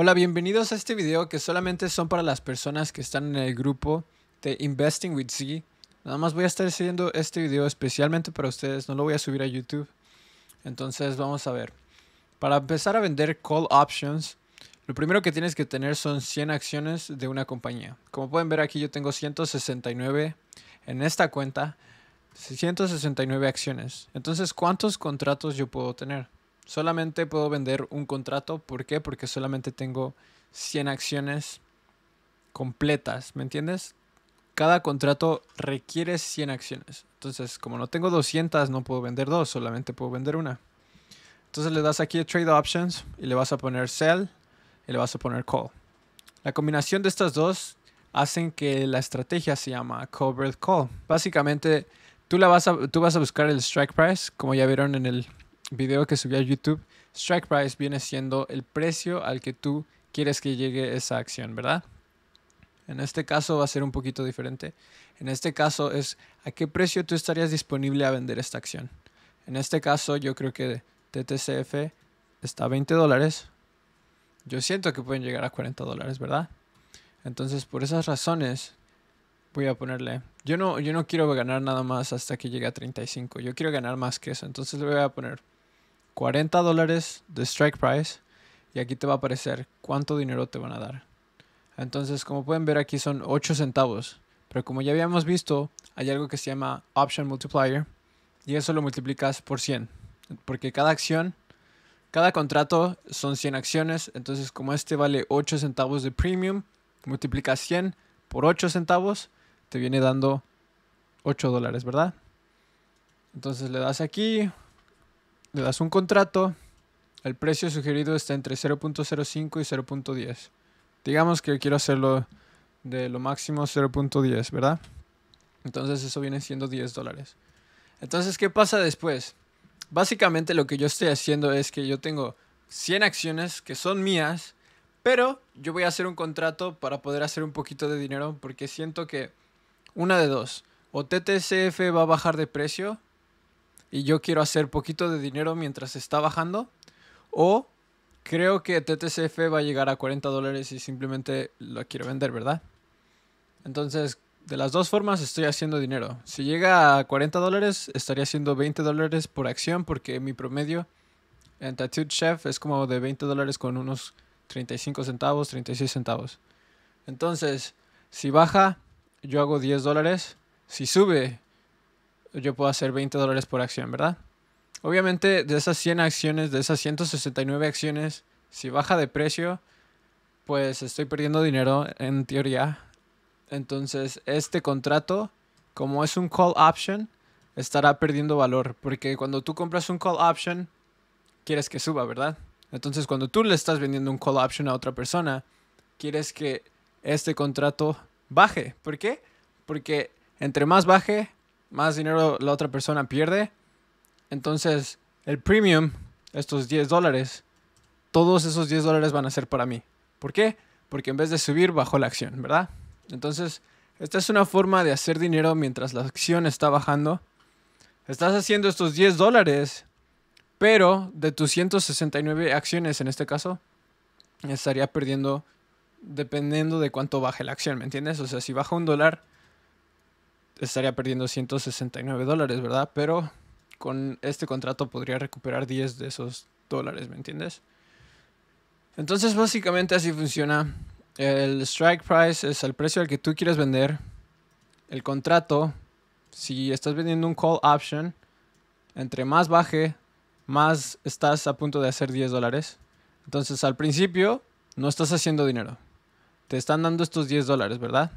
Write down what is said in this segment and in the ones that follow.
Hola, bienvenidos a este video que solamente son para las personas que están en el grupo de Investing with Z. Nada más voy a estar haciendo este video especialmente para ustedes, no lo voy a subir a YouTube. Entonces vamos a ver. Para empezar a vender call options, lo primero que tienes que tener son 100 acciones de una compañía. Como pueden ver aquí yo tengo 169 en esta cuenta, 169 acciones. Entonces, ¿cuántos contratos yo puedo tener? Solamente puedo vender un contrato. ¿Por qué? Porque solamente tengo 100 acciones completas, ¿me entiendes? Cada contrato requiere 100 acciones. Entonces, como no tengo 200, no puedo vender dos, solamente puedo vender una. Entonces le das aquí a Trade Options y le vas a poner Sell y le vas a poner Call. La combinación de estas dos hacen que la estrategia se llama Covered Call. Básicamente, tú, la vas, a, tú vas a buscar el strike price, como ya vieron en el video que subí a YouTube, strike price viene siendo el precio al que tú quieres que llegue esa acción, ¿verdad? En este caso va a ser un poquito diferente. En este caso es a qué precio tú estarías disponible a vender esta acción. En este caso yo creo que TTCF está a 20 dólares. Yo siento que pueden llegar a 40 dólares, ¿verdad? Entonces por esas razones voy a ponerle. Yo no, yo no quiero ganar nada más hasta que llegue a 35. Yo quiero ganar más que eso. Entonces le voy a poner 40 dólares de strike price y aquí te va a aparecer cuánto dinero te van a dar. Entonces, como pueden ver aquí son 8 centavos, pero como ya habíamos visto, hay algo que se llama option multiplier y eso lo multiplicas por 100, porque cada acción, cada contrato son 100 acciones, entonces como este vale 8 centavos de premium, multiplicas 100 por 8 centavos, te viene dando 8 dólares, ¿verdad? Entonces le das aquí, le das un contrato, el precio sugerido está entre 0.05 y 0.10. Digamos que quiero hacerlo de lo máximo 0.10, ¿verdad? Entonces eso viene siendo 10 dólares. Entonces, ¿qué pasa después? Básicamente lo que yo estoy haciendo es que yo tengo 100 acciones que son mías, pero yo voy a hacer un contrato para poder hacer un poquito de dinero porque siento que una de dos, o TTCF va a bajar de precio y yo quiero hacer poquito de dinero mientras está bajando. O creo que TTCF va a llegar a 40 dólares y simplemente lo quiero vender, ¿verdad? Entonces, de las dos formas estoy haciendo dinero. Si llega a 40 dólares, estaría haciendo 20 dólares por acción porque mi promedio en Tattoo Chef es como de 20 dólares con unos 35 centavos, 36 centavos. Entonces, si baja, yo hago 10 dólares. Si sube, yo puedo hacer 20 dólares por acción, ¿verdad? Obviamente de esas 100 acciones, de esas 169 acciones, si baja de precio, pues estoy perdiendo dinero en teoría. Entonces este contrato, como es un call option, estará perdiendo valor. Porque cuando tú compras un call option, quieres que suba, ¿verdad? Entonces cuando tú le estás vendiendo un call option a otra persona, quieres que este contrato baje. ¿Por qué? Porque entre más baje, más dinero la otra persona pierde. Entonces, el premium, estos 10 dólares, todos esos 10 dólares van a ser para mí. ¿Por qué? Porque en vez de subir, bajó la acción, ¿verdad? Entonces, esta es una forma de hacer dinero mientras la acción está bajando. Estás haciendo estos 10 dólares, pero de tus 169 acciones en este caso, estaría perdiendo dependiendo de cuánto baje la acción, ¿me entiendes? O sea, si baja un dólar, estaría perdiendo 169 dólares, ¿verdad? Pero con este contrato podría recuperar 10 de esos dólares, ¿me entiendes? Entonces básicamente así funciona. El strike price es el precio al que tú quieres vender. El contrato, si estás vendiendo un call option, entre más baje, más estás a punto de hacer 10 dólares. Entonces al principio no estás haciendo dinero. Te están dando estos 10 dólares, ¿verdad?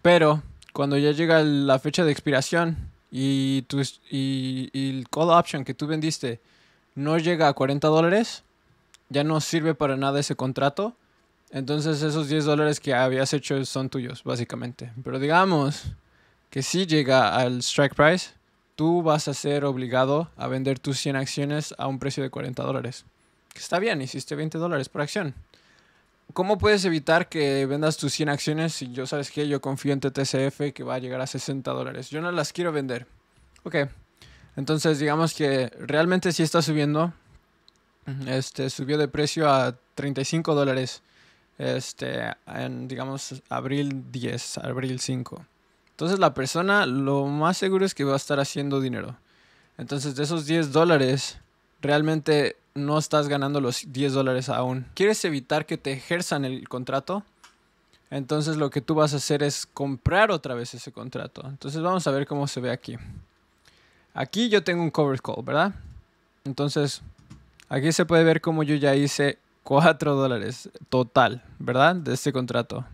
Pero cuando ya llega la fecha de expiración y, tu, y, el call option que tú vendiste no llega a 40 dólares, ya no sirve para nada ese contrato. Entonces esos 10 dólares que habías hecho son tuyos, básicamente. Pero digamos que si llega al strike price, tú vas a ser obligado a vender tus 100 acciones a un precio de 40 dólares. está bien, hiciste 20 dólares por acción. ¿Cómo puedes evitar que vendas tus 100 acciones si yo sabes que yo confío en TTCF que va a llegar a 60 dólares? Yo no las quiero vender. Ok. Entonces, digamos que realmente sí está subiendo. Este subió de precio a 35 dólares. Este, en digamos abril 10, abril 5. Entonces, la persona lo más seguro es que va a estar haciendo dinero. Entonces, de esos 10 dólares, realmente no estás ganando los 10 dólares aún. ¿Quieres evitar que te ejerzan el contrato? Entonces lo que tú vas a hacer es comprar otra vez ese contrato. Entonces vamos a ver cómo se ve aquí. Aquí yo tengo un cover call, ¿verdad? Entonces aquí se puede ver cómo yo ya hice 4 dólares total, ¿verdad? De este contrato.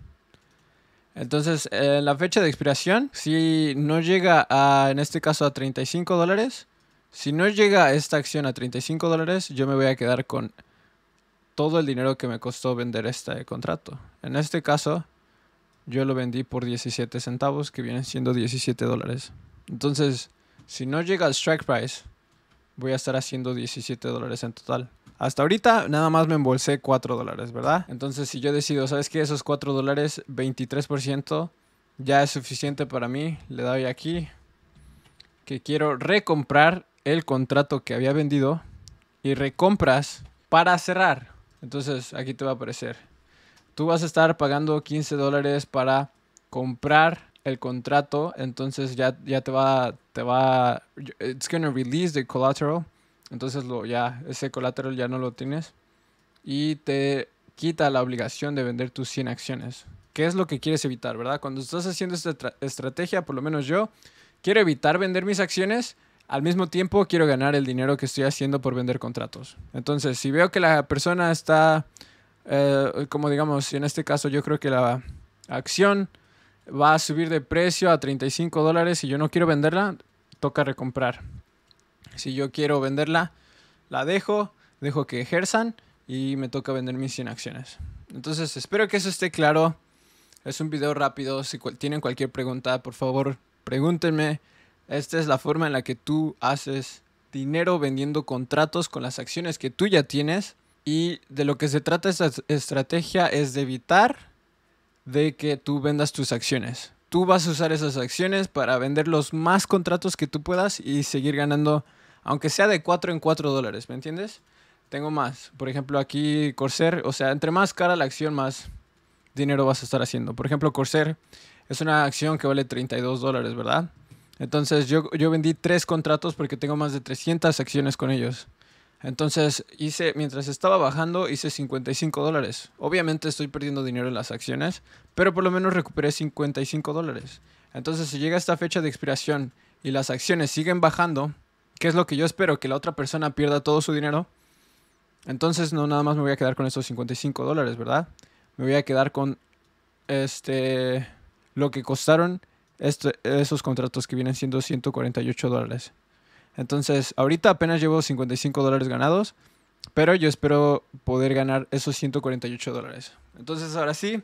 Entonces, la fecha de expiración, si no llega a, en este caso, a 35 dólares, si no llega esta acción a 35 yo me voy a quedar con todo el dinero que me costó vender este contrato. En este caso, yo lo vendí por 17 centavos, que vienen siendo 17 dólares. Entonces, si no llega al strike price, voy a estar haciendo 17 dólares en total. Hasta ahorita nada más me embolsé 4 dólares, ¿verdad? Entonces, si yo decido, ¿sabes qué? Esos 4 dólares, 23% ya es suficiente para mí. Le doy aquí que quiero recomprar el contrato que había vendido y recompras para cerrar. Entonces aquí te va a aparecer. Tú vas a estar pagando 15 dólares para comprar el contrato. Entonces ya, ya te va, te va, it's to release the collateral. Entonces lo, ya, ese collateral ya no lo tienes. Y te quita la obligación de vender tus 100 acciones. ¿Qué es lo que quieres evitar, verdad? Cuando estás haciendo esta estrategia, por lo menos yo, quiero evitar vender mis acciones al mismo tiempo, quiero ganar el dinero que estoy haciendo por vender contratos. Entonces, si veo que la persona está, eh, como digamos, en este caso yo creo que la acción va a subir de precio a 35 dólares y yo no quiero venderla, toca recomprar. Si yo quiero venderla, la dejo, dejo que ejerzan y me toca vender mis 100 acciones. Entonces, espero que eso esté claro. Es un video rápido. Si tienen cualquier pregunta, por favor, pregúntenme. Esta es la forma en la que tú haces dinero vendiendo contratos con las acciones que tú ya tienes. Y de lo que se trata esta estrategia es de evitar de que tú vendas tus acciones. Tú vas a usar esas acciones para vender los más contratos que tú puedas y seguir ganando, aunque sea de 4 en 4 dólares, ¿me entiendes? Tengo más. Por ejemplo, aquí Corsair, o sea, entre más cara la acción, más dinero vas a estar haciendo. Por ejemplo, Corsair es una acción que vale 32 dólares, ¿verdad? Entonces yo, yo vendí tres contratos porque tengo más de 300 acciones con ellos. Entonces hice, mientras estaba bajando, hice 55 dólares. Obviamente estoy perdiendo dinero en las acciones, pero por lo menos recuperé 55 dólares. Entonces si llega esta fecha de expiración y las acciones siguen bajando, qué es lo que yo espero, que la otra persona pierda todo su dinero, entonces no nada más me voy a quedar con esos 55 dólares, ¿verdad? Me voy a quedar con este lo que costaron este, esos contratos que vienen siendo 148 dólares. Entonces, ahorita apenas llevo 55 dólares ganados, pero yo espero poder ganar esos 148 dólares. Entonces, ahora sí,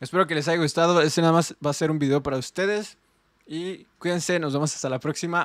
espero que les haya gustado. Este nada más va a ser un video para ustedes. Y cuídense, nos vemos hasta la próxima.